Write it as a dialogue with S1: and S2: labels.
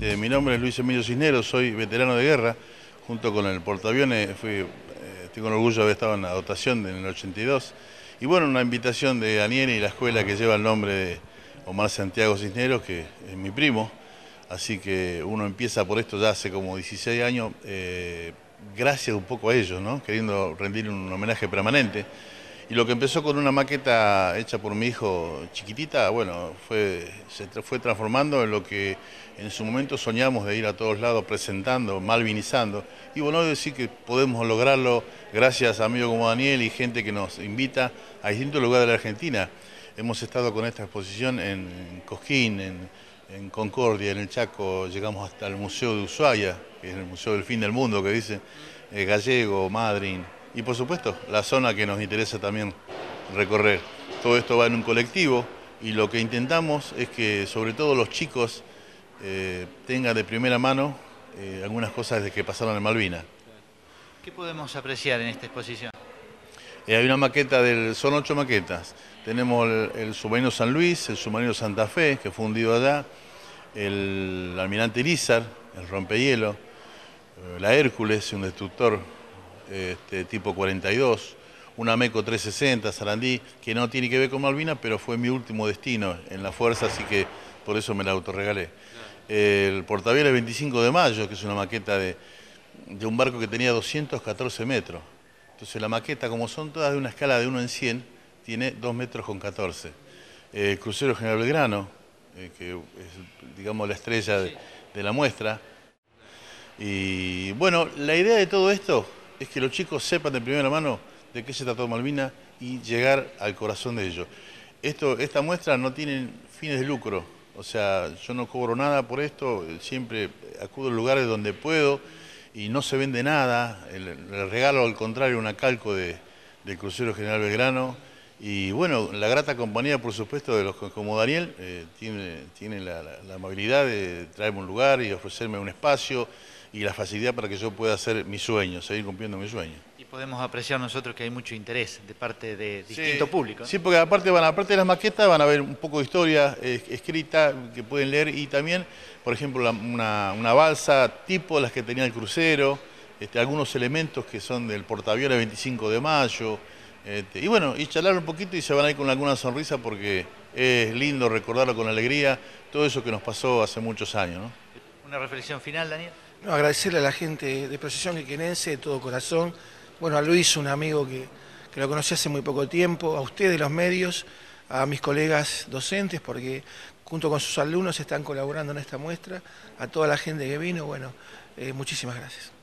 S1: Este, mi nombre es Luis Emilio Cisneros, soy veterano de guerra. Junto con el portaaviones tengo el eh, orgullo de haber estado en la dotación en el 82. Y bueno, una invitación de Daniel y la escuela que lleva el nombre de Omar Santiago Cisneros, que es mi primo. Así que uno empieza por esto ya hace como 16 años, eh, gracias un poco a ellos, queriendo rendir un homenaje permanente. Y lo que empezó con una maqueta hecha por mi hijo chiquitita, bueno, fue, se fue transformando en lo que en su momento soñamos de ir a todos lados presentando, malvinizando. Y bueno, decir que podemos lograrlo gracias a amigos como Daniel y gente que nos invita a distintos lugares de la Argentina. Hemos estado con esta exposición en Cosquín, en, Concordia, en el Chaco, llegamos hasta el Museo de Ushuaia, que es el Museo del Fin del Mundo, que dice eh, Gallego, Madrid y por supuesto la zona que nos interesa también recorrer. Todo esto va en un colectivo y lo que intentamos es que sobre todo los chicos eh, tengan de primera mano eh, algunas cosas de que pasaron en Malvina. ¿Qué podemos apreciar en esta exposición? Eh, hay una maqueta, del, son ocho maquetas. Tenemos el, submarino San Luis, el submarino Santa Fe, que fue hundido allá, el almirante lizar el rompehielo, la Hércules, un destructor este, tipo 42, ...una Meco 360, Sarandí, que no tiene que ver con Malvinas, pero fue mi último destino en la fuerza, así que por eso me la autorregalé. El portaviones 25 de mayo, que es una maqueta de, un barco que tenía 214 metros. Entonces la maqueta, como son todas de una escala de 1 en 100, tiene 2 metros con 14. El eh, crucero General Belgrano, eh, que es, digamos, la estrella de, la muestra. Y bueno, la idea de todo esto es que los chicos sepan de primera mano de qué se trató Malvina y llegar al corazón de ellos. esta muestra no tiene fines de lucro, o sea, yo no cobro nada por esto, siempre acudo a lugares donde puedo y no se vende nada, le regalo al contrario una calco del crucero General Belgrano y bueno, la grata compañía por supuesto de los como Daniel, eh, tiene, tiene la amabilidad de traerme un lugar y ofrecerme un espacio y la facilidad para que yo pueda hacer mi sueño, seguir cumpliendo mi sueño. Y podemos apreciar nosotros que hay mucho interés de parte de distinto público. Sí, porque aparte, van, aparte de las maquetas van a ver un poco de historia eh, escrita que pueden leer y también, por ejemplo, una, balsa tipo las que tenía el crucero, este, algunos elementos que son del portaviones 25 de mayo. Este, y bueno, y charlar un poquito y se van a ir con alguna sonrisa porque es lindo recordarlo con alegría, todo eso que nos pasó hace muchos años. Una reflexión final, Daniel.
S2: No, agradecerle a la gente de Procesión Quequenense de todo corazón. Bueno, a Luis, un amigo que, lo conocí hace muy poco tiempo, a ustedes los medios, a mis colegas docentes, porque junto con sus alumnos están colaborando en esta muestra, a toda la gente que vino, bueno, eh, muchísimas gracias.